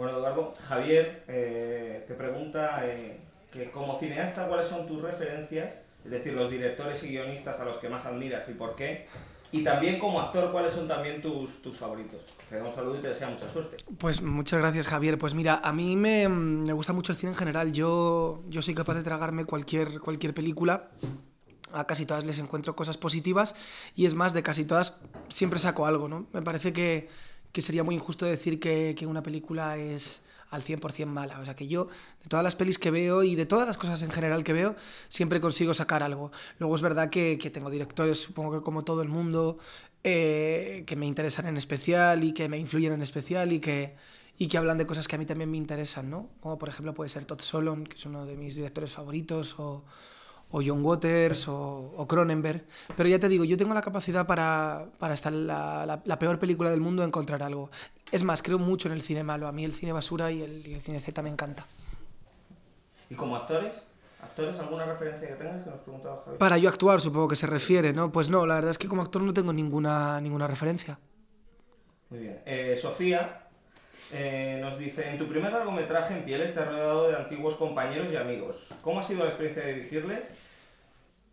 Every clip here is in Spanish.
Bueno, Eduardo, Javier eh, te pregunta eh, que como cineasta, ¿cuáles son tus referencias? Es decir, los directores y guionistas a los que más admiras y por qué. Y también como actor, ¿cuáles son también tus, tus favoritos? Te damos un saludo y te deseo mucha suerte. Pues muchas gracias, Javier. Pues mira, a mí me, gusta mucho el cine en general. Yo, yo soy capaz de tragarme cualquier, cualquier película a casi todas les encuentro cosas positivas y es más, de casi todas siempre saco algo, ¿no? Me parece que, que sería muy injusto decir que, que una película es al 100% mala. O sea que yo, de todas las pelis que veo y de todas las cosas en general que veo, siempre consigo sacar algo. Luego es verdad que, que tengo directores, supongo que como todo el mundo, eh, que me interesan en especial y que me influyen en especial y que, y que hablan de cosas que a mí también me interesan, ¿no? Como por ejemplo puede ser Todd Solon, que es uno de mis directores favoritos, o, o John Waters o, Cronenberg. Pero ya te digo, yo tengo la capacidad para, estar la, la, peor película del mundo encontrar algo. Es más, creo mucho en el cine malo. A mí el cine basura y el, cine Z me encanta. ¿Y como actores? ¿Actores alguna referencia que tengas que nos preguntaba Para yo actuar, supongo que se refiere, ¿no? Pues no, la verdad es que como actor no tengo ninguna, ninguna referencia. Muy bien. Eh, Sofía, eh, nos dice, en tu primer largometraje en pieles te has rodeado de antiguos compañeros y amigos. ¿Cómo ha sido la experiencia de dirigirles?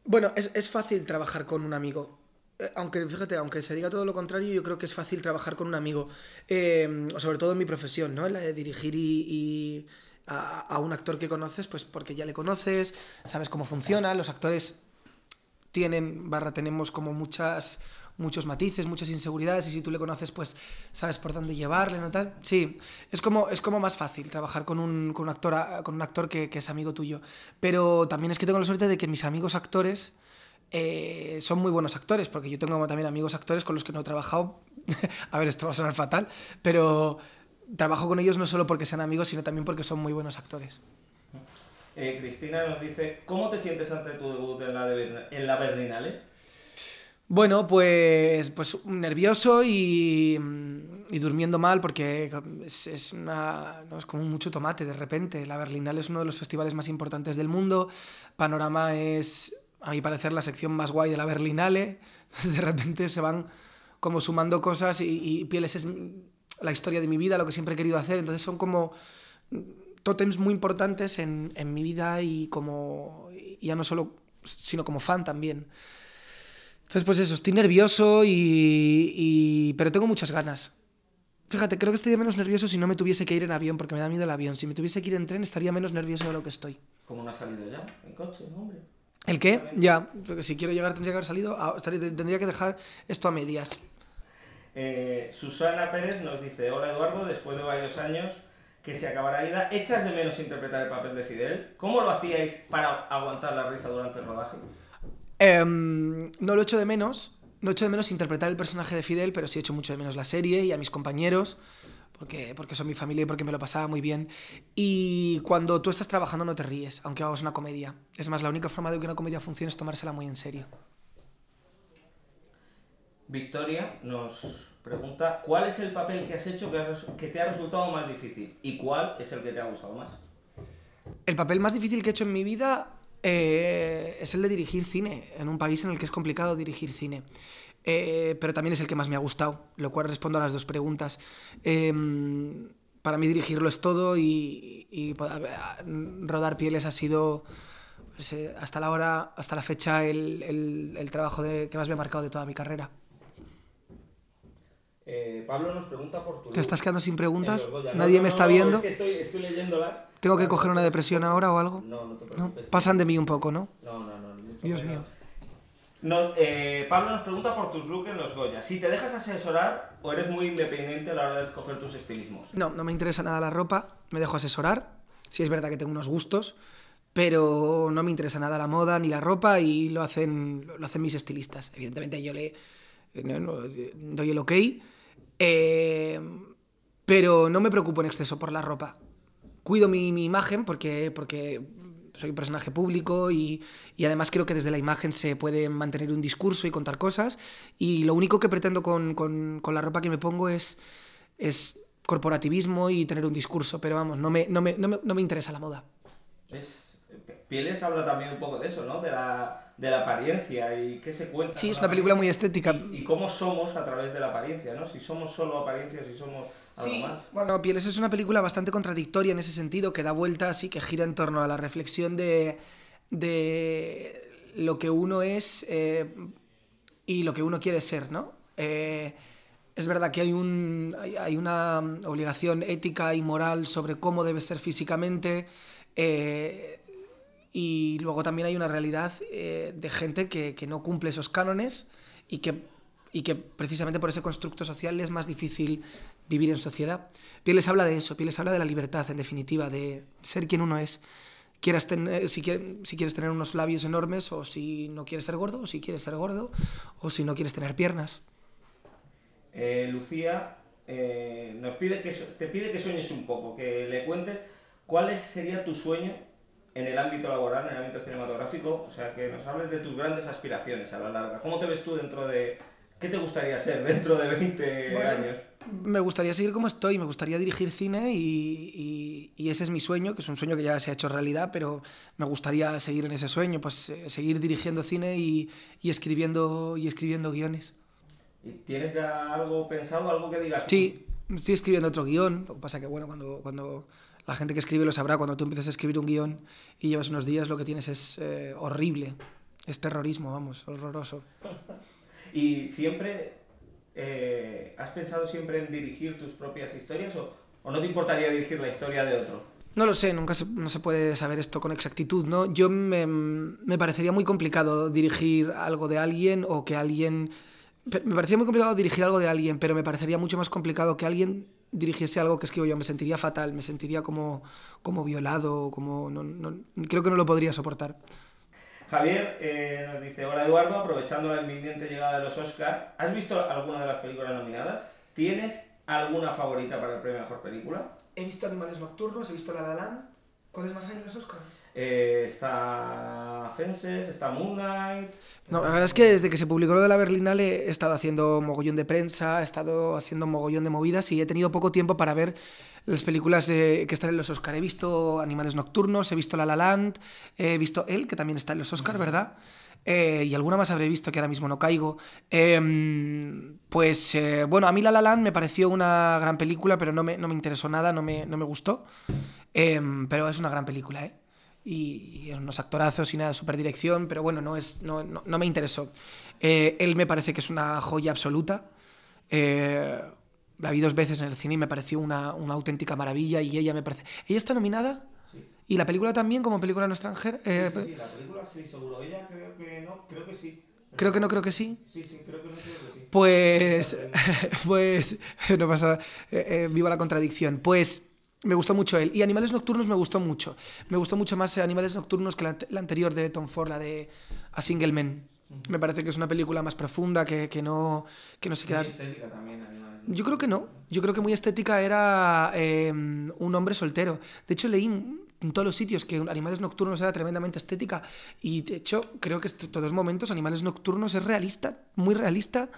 Bueno, es, fácil trabajar con un amigo. Eh, aunque, fíjate, aunque se diga todo lo contrario, yo creo que es fácil trabajar con un amigo. Eh, sobre todo en mi profesión, ¿no? la de dirigir y, a un actor que conoces, pues porque ya le conoces, sabes cómo funciona, los actores tienen, barra, tenemos como muchas muchos matices, muchas inseguridades y si tú le conoces, pues sabes por dónde llevarle, ¿no tal? Sí, es como, es como más fácil trabajar con un, actor, con un actor ah, que, es amigo tuyo. Pero también es que tengo la suerte de que mis amigos actores... Eh, son muy buenos actores, porque yo tengo también amigos actores con los que no he trabajado. a ver, esto va a sonar fatal, pero trabajo con ellos no solo porque sean amigos, sino también porque son muy buenos actores. Eh, Cristina nos dice, ¿cómo te sientes ante tu debut en la, en la Berlinale? Bueno, pues, pues nervioso y, durmiendo mal porque es, es, no, es como mucho tomate de repente. La Berlinale es uno de los festivales más importantes del mundo. Panorama es, a mi parecer, la sección más guay de la Berlinale. de repente se van como sumando cosas y, y Pieles es la historia de mi vida, lo que siempre he querido hacer. Entonces son como tótems muy importantes en, en mi vida y como, ya no solo, sino como fan también. Entonces, pues eso, estoy nervioso y, Pero tengo muchas ganas. Fíjate, creo que estaría menos nervioso si no me tuviese que ir en avión, porque me da miedo el avión. Si me tuviese que ir en tren, estaría menos nervioso de lo que estoy. ¿Cómo no ha salido ya? ¿En coche, hombre? ¿El qué? Ya, porque si quiero llegar tendría que haber salido, ah, tendría que dejar esto a medias. Eh, Susana Pérez nos dice, hola Eduardo, después de varios años que se acabará ida, ¿echas de menos interpretar el papel de Fidel? ¿Cómo lo hacíais para aguantar la risa durante el rodaje? Em, no lo echo de menos, no echo de menos interpretar el personaje de Fidel, pero sí hecho mucho de menos la serie y a mis compañeros, porque, porque son mi familia y porque me lo pasaba muy bien. Y cuando tú estás trabajando no te ríes, aunque hagas una comedia. Es más, la única forma de que una comedia funcione es tomársela muy en serio. Victoria nos pregunta, ¿cuál es el papel que has hecho que te ha resultado más difícil? ¿Y cuál es el que te ha gustado más? El papel más difícil que he hecho en mi vida eh, es el de dirigir cine, en un país en el que es complicado dirigir cine. Eh, pero también es el que más me ha gustado, lo cual respondo a las dos preguntas. Em, para mí dirigirlo es todo y, pues, rodar pieles ha sido pues, eh, hasta la hora, hasta la fecha, el, trabajo que más me ha marcado de toda mi carrera. Eh, Pablo nos pregunta por tu ¿Te estás quedando sin preguntas? Nadie me está viendo. estoy, ¿Tengo que coger una depresión ahora o algo? No, no te preocupes. Pasan de mí un poco, ¿no? No, no, no. Dios mío. Eh, Pablo nos pregunta por tus looks en los Goya. Si te dejas asesorar o eres muy independiente a la hora de escoger tus estilismos. No, no me interesa nada la ropa. Me dejo asesorar. Sí es verdad que tengo unos gustos, pero no me interesa nada la moda ni la ropa y lo hacen, lo hacen mis estilistas. Evidentemente yo le eh, doy el ok eh, pero no me preocupo en exceso por la ropa. Cuido mi, imagen porque, porque soy un personaje público y, además creo que desde la imagen se puede mantener un discurso y contar cosas. Y lo único que pretendo con, la ropa que me pongo es, es corporativismo y tener un discurso, pero vamos, no me, no me, no me interesa la moda. Es Pieles habla también un poco de eso, ¿no? De la, apariencia y qué se cuenta. Sí, es una película muy estética. Y, cómo somos a través de la apariencia, ¿no? Si somos solo apariencia, si somos algo sí. Bueno, Pieles es una película bastante contradictoria en ese sentido, que da vueltas y que gira en torno a la reflexión de, lo que uno es eh, y lo que uno quiere ser, ¿no? Eh, es verdad que hay, un, hay, una obligación ética y moral sobre cómo debe ser físicamente. Eh, y luego también hay una realidad eh, de gente que, que, no cumple esos cánones y que, y que precisamente por ese constructo social es más difícil vivir en sociedad. les habla de eso, les habla de la libertad, en definitiva, de ser quien uno es. Quieras tener, si, quieres tener unos labios enormes o si no quieres ser gordo, o si quieres ser gordo, o si no quieres tener piernas. Eh, Lucía eh, nos pide que, te pide que sueñes un poco, que le cuentes cuál sería tu sueño en el ámbito laboral, en el ámbito cinematográfico, o sea, que nos hables de tus grandes aspiraciones a la larga. ¿Cómo te ves tú dentro de... ¿Qué te gustaría ser dentro de 20 años? Me gustaría seguir como estoy, me gustaría dirigir cine y, y, ese es mi sueño, que es un sueño que ya se ha hecho realidad, pero me gustaría seguir en ese sueño, pues eh, seguir dirigiendo cine y, y escribiendo, y escribiendo guiones. ¿Y tienes ya algo pensado, algo que digas? Sí, estoy escribiendo otro guión, lo que pasa que bueno, cuando... cuando la gente que escribe lo sabrá, cuando tú empieces a escribir un guión y llevas unos días, lo que tienes es eh, horrible, es terrorismo, vamos, horroroso. ¿Y siempre eh, has pensado siempre en dirigir tus propias historias o, no te importaría dirigir la historia de otro? No lo sé, nunca se, no se puede saber esto con exactitud, ¿no? Yo me, me parecería muy complicado dirigir algo de alguien o que alguien... Me parecía muy complicado dirigir algo de alguien, pero me parecería mucho más complicado que alguien dirigiese algo que escribo yo, me sentiría fatal, me sentiría como, como violado, como no, no, creo que no lo podría soportar. Javier eh, nos dice, hola Eduardo, aprovechando la inminente llegada de los Oscar, ¿has visto alguna de las películas nominadas? ¿Tienes alguna favorita para el premio Mejor Película? He visto Animales Nocturnos, he visto La La Land. ¿Cuáles más hay los Oscar? Eh, está Fences, está Moon No, la verdad es que desde que se publicó lo de la Berlinale he estado haciendo mogollón de prensa, he estado haciendo mogollón de movidas y he tenido poco tiempo para ver las películas eh, que están en los Oscars. He visto Animales Nocturnos, he visto La La Land, he visto Él, que también está en los Oscars, ¿verdad? Eh, y alguna más habré visto que ahora mismo no caigo. Em, pues eh, bueno, a mí La La Land me pareció una gran película, pero no me, interesó nada, no no me gustó. Em, pero es una gran película, ¿eh? y, unos actorazos y nada, super dirección, pero bueno, no, es, no, no, me interesó. Eh, él me parece que es una joya absoluta. Eh, la vi dos veces en el cine y me pareció una, una auténtica maravilla y ella me parece... ¿Ella está nominada? ¿Y la película también como película no extranjera? Eh, sí, la película sí, seguro. Ella creo que no, creo que sí. Creo que no, creo que sí. Sí, sí, creo que no, creo que sí. Pues, pues, no pasa, vivo la contradicción. Pues me gustó mucho él. Y Animales Nocturnos me gustó mucho. Me gustó mucho más eh, Animales Nocturnos que la, anterior de Tom Ford, la de A Single Man. Me parece que es una película más profunda, que, no, que no se queda... estética también, Yo creo que no. Yo creo que muy estética era em, un hombre soltero. De hecho, leí en todos los sitios que Animales Nocturnos era tremendamente estética y de hecho creo que en todos momentos Animales Nocturnos es realista, muy realista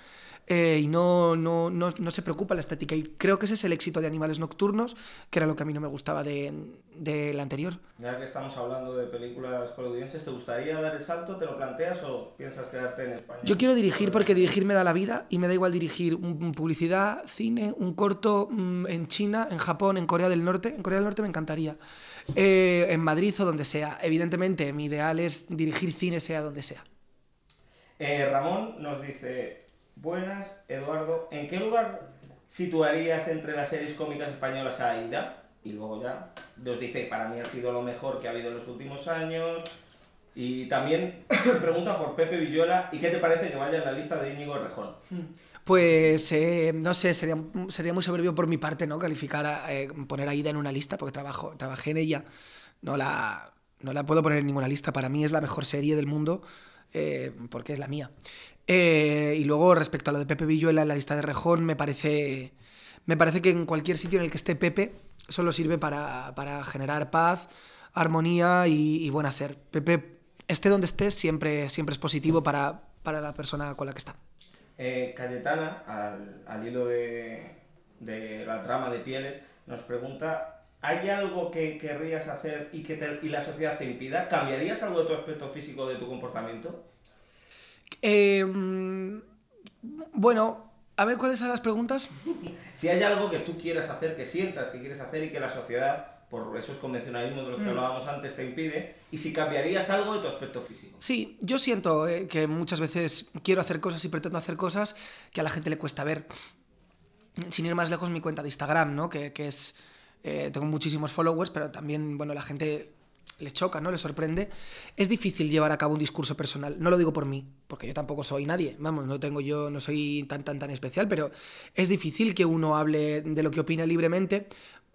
eh, y no, no, no, no, se preocupa la estética y creo que ese es el éxito de Animales Nocturnos que era lo que a mí no me gustaba de, de la anterior. Ya que estamos hablando de películas hollywoodienses, ¿te gustaría dar el salto? ¿Te lo planteas o piensas quedarte en España? Yo quiero dirigir porque dirigir me da la vida y me da igual dirigir publicidad, cine, un corto mm, en China, en Japón, en Corea del Norte. En Corea del Norte me encantaría. Eh, en Madrid o donde sea. Evidentemente, mi ideal es dirigir cine sea donde sea. Eh, Ramón nos dice, buenas, Eduardo, ¿en qué lugar situarías entre las series cómicas españolas a Aida? Y luego ya nos dice, para mí ha sido lo mejor que ha habido en los últimos años, y también pregunta por Pepe Villola, ¿y qué te parece que vaya en la lista de Íñigo Rejón? Pues eh, no sé, sería, sería muy soberbio por mi parte, ¿no? Calificar, a, eh, poner a Ida en una lista, porque trabajo, trabajé en ella. No la, la puedo poner en ninguna lista. Para mí es la mejor serie del mundo, eh, porque es la mía. y luego, respecto a lo de Pepe Villola en la lista de Rejón, me parece, me parece que en cualquier sitio en el que esté Pepe, solo sirve para, generar paz, armonía y buen hacer. Pepe esté donde estés, siempre, siempre es positivo para, la persona con la que está. Eh, Cayetana, al, al hilo de, la trama de pieles, nos pregunta, ¿hay algo que querrías hacer y que la sociedad te impida? ¿Cambiarías algo de tu aspecto físico, de tu comportamiento? Em, bueno, a ver cuáles son las preguntas. si hay algo que tú quieras hacer, que sientas que quieres hacer y que la sociedad por esos convencionalismos de los que mm. hablábamos antes te impide, y si cambiarías algo de tu aspecto físico. Sí, yo siento eh, que muchas veces quiero hacer cosas y pretendo hacer cosas que a la gente le cuesta ver. Sin ir más lejos, mi cuenta de Instagram, ¿no? Que, que es... Eh, tengo muchísimos followers, pero también, bueno, la gente le choca, ¿no? Le sorprende. Es difícil llevar a cabo un discurso personal. No lo digo por mí, porque yo tampoco soy nadie. Vamos, no tengo yo, no soy tan tan tan especial, pero es difícil que uno hable de lo que opina libremente,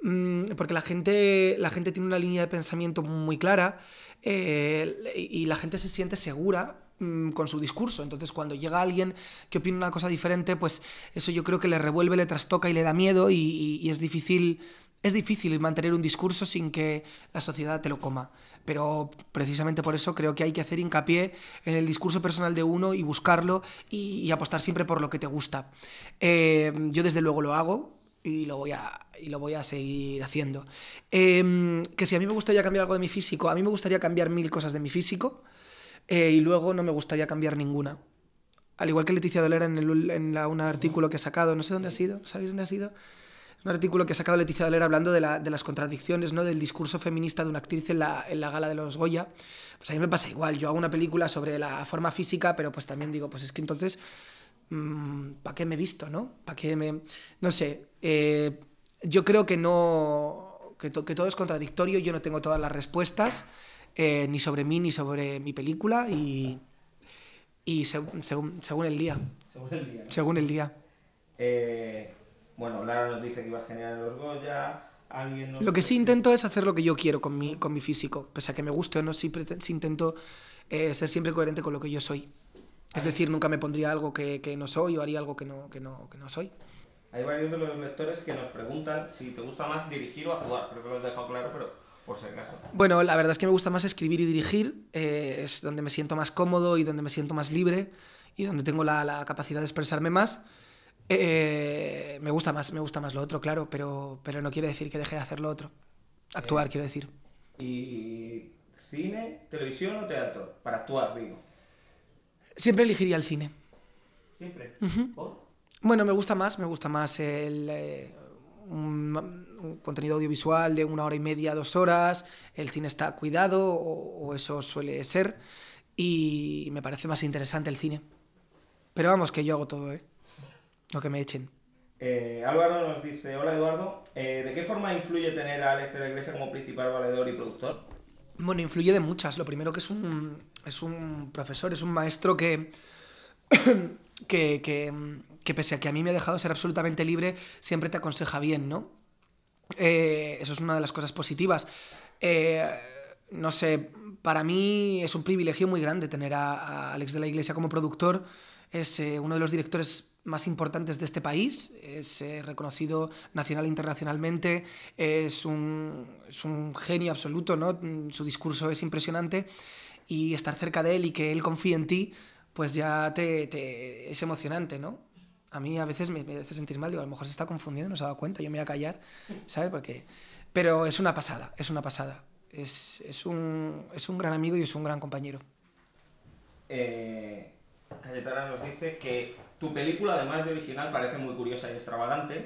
Mm, porque la gente, la gente tiene una línea de pensamiento muy clara eh, y la gente se siente segura mm, con su discurso. Entonces, cuando llega alguien que opina una cosa diferente, pues eso yo creo que le revuelve, le trastoca y le da miedo y, es difícil. Es difícil mantener un discurso sin que la sociedad te lo coma, pero precisamente por eso creo que hay que hacer hincapié en el discurso personal de uno y buscarlo y, apostar siempre por lo que te gusta. Eh, yo desde luego lo hago, y lo voy a, y lo voy a seguir haciendo. Em, que si a mí me gustaría cambiar algo de mi físico, a mí me gustaría cambiar mil cosas de mi físico eh, y luego no me gustaría cambiar ninguna. Al igual que Leticia Dolera en, un artículo que ha sacado, no sé dónde ha sido, ¿sabéis dónde ha sido? un artículo que ha sacado Leticia Dolera hablando de, de, las contradicciones, ¿no? del discurso feminista de una actriz en la, en la, gala de los Goya. Pues a mí me pasa igual, yo hago una película sobre la forma física, pero pues también digo, pues es que entonces Mm, ¿para qué me he visto, no? ¿Para qué me...? No sé, eh, yo creo que no... Que, todo es contradictorio, yo no tengo todas las respuestas, eh, ni sobre mí, ni sobre mi película, y, y según, según el día. Según el día. Según el día. Eh, bueno, Lara nos dice que iba a generar los Goya, alguien... Lo que sí intento es hacer lo que yo quiero con mi, con mi físico, pese a que me guste o no, sí intento ser siempre coherente con lo que yo soy. Es decir, nunca me pondría algo que, que, no soy o haría algo que no, que no, que no soy. Hay varios de los lectores que nos preguntan si te gusta más dirigir o actuar. Creo que lo has dejado claro, pero por si acaso. Bueno, la verdad es que me gusta más escribir y dirigir. Eh, es donde me siento más cómodo y donde me siento más libre y donde tengo la, la capacidad de expresarme más. Eh, eh, me gusta más, me gusta más lo otro, claro, pero, pero no quiere decir que deje de hacer lo otro. Actuar, quiero decir. ¿Y cine, televisión o teatro? Para actuar, digo. Siempre elegiría el cine. ¿Siempre? Bueno, me gusta más, me gusta más el, eh, un, contenido audiovisual de una hora y media, dos horas, el cine está cuidado, o, eso suele ser, y me parece más interesante el cine. Pero vamos, que yo hago todo, ¿eh? Lo que me echen. Eh, Álvaro nos dice, hola Eduardo, eh, ¿de qué forma influye tener a Alex de la Iglesia como principal valedor y productor? Bueno, influye de muchas. Lo primero que es un, es un profesor, es un maestro que, que, pese a que a mí me ha dejado ser absolutamente libre, siempre te aconseja bien, ¿no? Eh, eso es una de las cosas positivas. Eh, no sé, para mí es un privilegio muy grande tener a, Alex de la Iglesia como productor. Es eh, uno de los directores más importantes de este país, es eh, reconocido nacional e internacionalmente, es un, es un genio absoluto, ¿no? su discurso es impresionante y estar cerca de él y que él confíe en ti, pues ya te, es emocionante, ¿no? A mí a veces me, me, hace sentir mal, digo, a lo mejor se está confundiendo, no se ha dado cuenta, yo me voy a callar, ¿sabes? Porque... Pero es una pasada, es una pasada. Es, es, un, es un gran amigo y es un gran compañero. Eh, nos dice que tu película, además de original, parece muy curiosa y extravagante.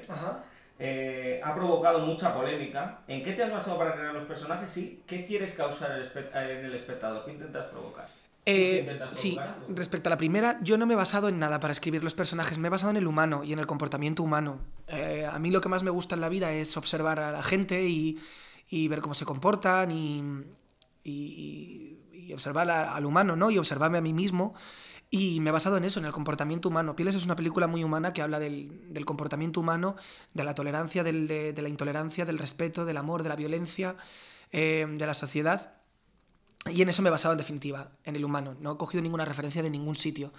Eh, ha provocado mucha polémica. ¿En qué te has basado para crear los personajes y qué quieres causar en el espectador? ¿Qué intentas provocar? Eh, sí, respecto a la primera, yo no me he basado en nada para escribir los personajes, me he basado en el humano y en el comportamiento humano. Eh, a mí lo que más me gusta en la vida es observar a la gente y, ver cómo se comportan y, observar al humano, ¿no? Y observarme a mí mismo y me he basado en eso, en el comportamiento humano. Pieles es una película muy humana que habla del, comportamiento humano, de la tolerancia, de, la intolerancia, del respeto, del amor, de la violencia, eh, de la sociedad. Y en eso me he basado en definitiva, en el humano. No he cogido ninguna referencia de ningún sitio.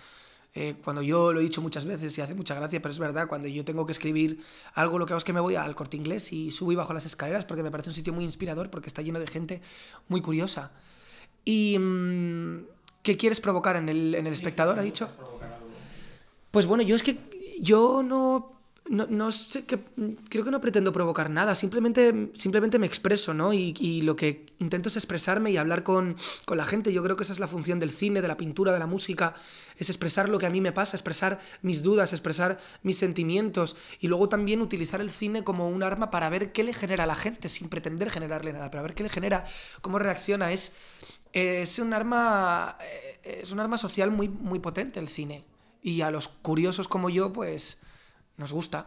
Eh, cuando yo lo he dicho muchas veces y hace mucha gracia, pero es verdad, cuando yo tengo que escribir algo, lo que hago es que me voy al corte inglés y subo y bajo las escaleras porque me parece un sitio muy inspirador, porque está lleno de gente muy curiosa. Y... Mm, ¿Qué quieres provocar en el, en el espectador? Ha dicho. Pues bueno, yo es que yo no no, sé que creo que no pretendo provocar nada, simplemente, simplemente me expreso, ¿no? Y, lo que intento es expresarme y hablar con, con, la gente. Yo creo que esa es la función del cine, de la pintura, de la música, es expresar lo que a mí me pasa, expresar mis dudas, expresar mis sentimientos y luego también utilizar el cine como un arma para ver qué le genera a la gente, sin pretender generarle nada, pero ver qué le genera, cómo reacciona. Es, es un arma eh, es un arma social muy, muy potente el cine. Y a los curiosos como yo, pues nos gusta.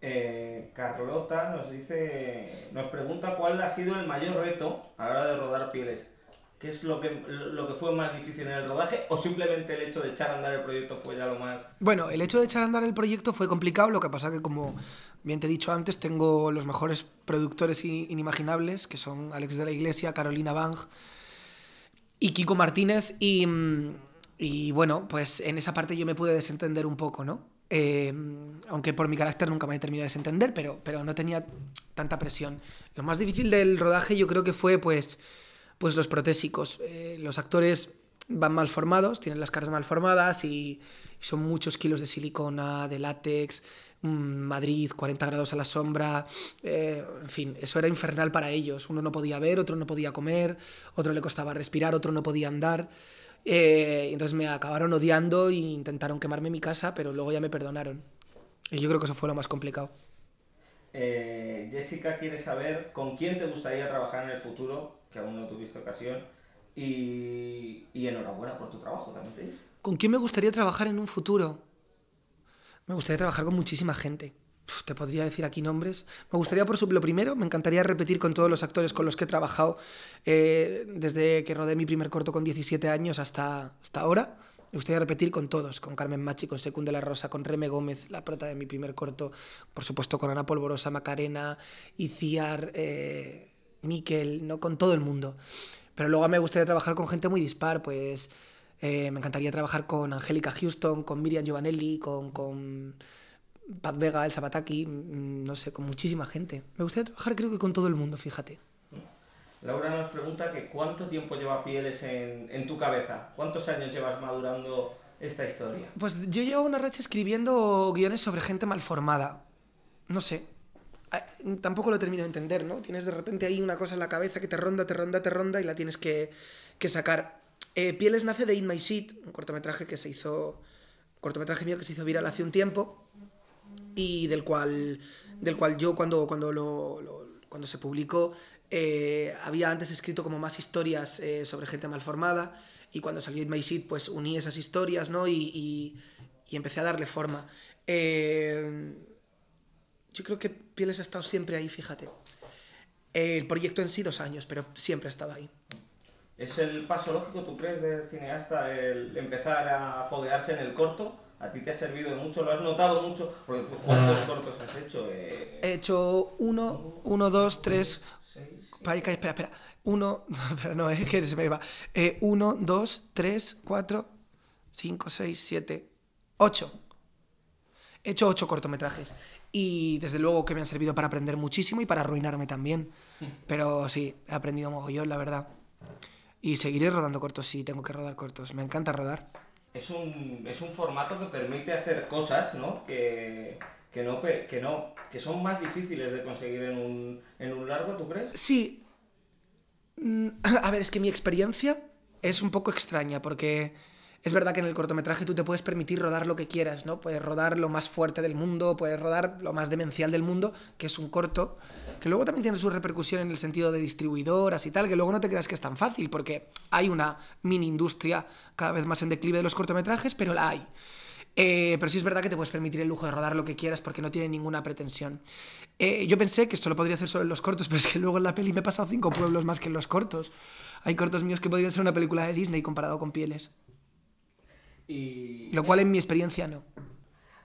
Eh, Carlota nos dice, nos pregunta cuál ha sido el mayor reto a la hora de rodar pieles. ¿Qué es lo que, lo que fue más difícil en el rodaje? ¿O simplemente el hecho de echar a andar el proyecto fue ya lo más...? Bueno, el hecho de echar a andar el proyecto fue complicado, lo que pasa que como bien te he dicho antes, tengo los mejores productores inimaginables, que son Alex de la Iglesia, Carolina Bang y Kiko Martínez, y, mm, bueno, pues en esa parte yo me pude desentender un poco, ¿no? Em, aunque por mi carácter nunca me he terminado de desentender, pero, pero no tenía tanta presión. Lo más difícil del rodaje yo creo que fue pues pues los protésicos. Eh, los actores van mal formados, tienen las caras mal formadas y, son muchos kilos de silicona, de látex, mm, Madrid, 40 grados a la sombra, eh, en fin, eso era infernal para ellos. Uno no podía ver, otro no podía comer, otro le costaba respirar, otro no podía andar. Eh, entonces me acabaron odiando e intentaron quemarme mi casa, pero luego ya me perdonaron. Y yo creo que eso fue lo más complicado. Jessica quiere saber con quién te gustaría trabajar en el futuro que aún no tuviste ocasión. Y, enhorabuena por tu trabajo, también ¿Con quién me gustaría trabajar en un futuro? Me gustaría trabajar con muchísima gente. te podría decir aquí nombres. Me gustaría, por supuesto lo primero, me encantaría repetir con todos los actores con los que he trabajado eh, desde que rodé mi primer corto con 17 años hasta, hasta ahora. Me gustaría repetir con todos, con Carmen Machi, con Secundela La Rosa, con Reme Gómez, la prota de mi primer corto, por supuesto con Ana Polvorosa, Macarena, Iciar, eh, Miquel, no con todo el mundo. Pero luego me gustaría trabajar con gente muy dispar, pues eh, me encantaría trabajar con Angélica Houston, con Miriam Giovanelli, con, con Pat Vega, El Zapataki, mm, no sé, con muchísima gente. Me gustaría trabajar creo que con todo el mundo, fíjate. Laura nos pregunta que cuánto tiempo lleva Pieles en, en tu cabeza, cuántos años llevas madurando esta historia. Pues yo llevo una racha escribiendo guiones sobre gente malformada. No sé, Ah, tampoco lo termino de entender, ¿no? Tienes de repente ahí una cosa en la cabeza que te ronda, te ronda, te ronda y la tienes que, sacar. Eh, Pieles nace de In My Seat, un cortometraje que se hizo, cortometraje mío que se hizo viral hace un tiempo y del cual, del cual yo cuando, cuando, lo, cuando se publicó eh, había antes escrito como más historias eh, sobre gente mal formada y cuando salió In My Seat pues uní esas historias, ¿no? Y, y empecé a darle forma. Eh, yo creo que Pieles ha estado siempre ahí, fíjate. El proyecto en sí dos años, pero siempre ha estado ahí. ¿Es el paso lógico, tú crees, del cineasta, el empezar a foguearse en el corto? ¿A ti te ha servido mucho? ¿Lo has notado mucho? ¿Cuántos ah. cortos has hecho? Eh, He hecho uno, uno, dos, tres... Seis, espera, espera. Uno, pero no, es que se me va. Eh, uno, dos, tres, cuatro, cinco, seis, siete, ocho. He hecho ocho cortometrajes y desde luego que me han servido para aprender muchísimo y para arruinarme también. Pero sí, he aprendido mogollón, la verdad. Y seguiré rodando cortos si sí, tengo que rodar cortos. Me encanta rodar. Es un, es un formato que permite hacer cosas, ¿no? Que, que, no, que, no, que son más difíciles de conseguir en un, en un largo, ¿tú crees? Sí. Mm, a ver, es que mi experiencia es un poco extraña porque es verdad que en el cortometraje tú te puedes permitir rodar lo que quieras, ¿no? Puedes rodar lo más fuerte del mundo, puedes rodar lo más demencial del mundo, que es un corto, que luego también tiene su repercusión en el sentido de distribuidoras y tal, que luego no te creas que es tan fácil, porque hay una mini industria cada vez más en declive de los cortometrajes, pero la hay. Eh, pero sí es verdad que te puedes permitir el lujo de rodar lo que quieras porque no tiene ninguna pretensión. Eh, yo pensé que esto lo podría hacer solo en los cortos, pero es que luego en la peli me he pasado cinco pueblos más que en los cortos. Hay cortos míos que podrían ser una película de Disney comparado con pieles. Lo cual en mi experiencia no.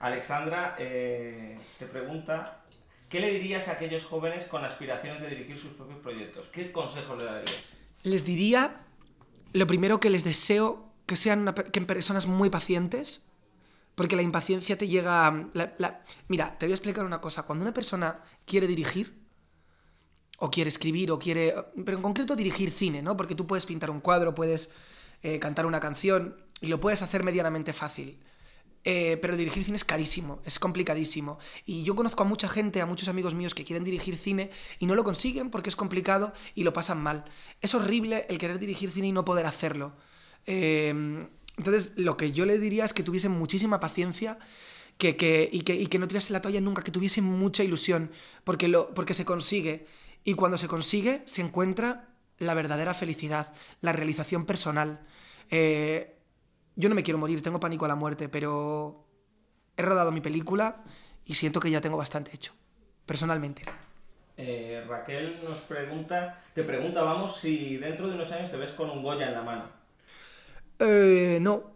Alexandra eh, te pregunta, ¿qué le dirías a aquellos jóvenes con aspiraciones de dirigir sus propios proyectos? ¿Qué consejo le darías? Les diría, lo primero que les deseo, que sean personas muy pacientes, porque la impaciencia te llega... a... Mira, te voy a explicar una cosa. Cuando una persona quiere dirigir, o quiere escribir, o quiere... Pero en concreto dirigir cine, ¿no? Porque tú puedes pintar un cuadro, puedes eh, cantar una canción, y lo puedes hacer medianamente fácil. Eh, pero dirigir cine es carísimo, es complicadísimo. Y yo conozco a mucha gente, a muchos amigos míos que quieren dirigir cine y no lo consiguen porque es complicado y lo pasan mal. Es horrible el querer dirigir cine y no poder hacerlo. Em, entonces, lo que yo le diría es que tuviesen muchísima paciencia que, que, y, que, y, que, no tirase la toalla nunca, que tuviesen mucha ilusión, porque, lo, porque se consigue. Y cuando se consigue, se encuentra la verdadera felicidad, la realización personal. Eh, yo no me quiero morir, tengo pánico a la muerte, pero he rodado mi película y siento que ya tengo bastante hecho, personalmente. Eh, Raquel nos pregunta, te pregunta, vamos, si dentro de unos años te ves con un Goya en la mano. Eh, no.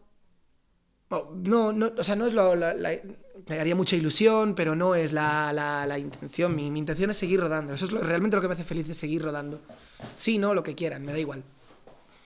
Oh, no, no, o sea, no es lo, me haría mucha ilusión, pero no es la, la intención. Mi, intención es seguir rodando. Eso es realmente lo que me hace feliz, es seguir rodando. Sí, no, lo que quieran, me da igual.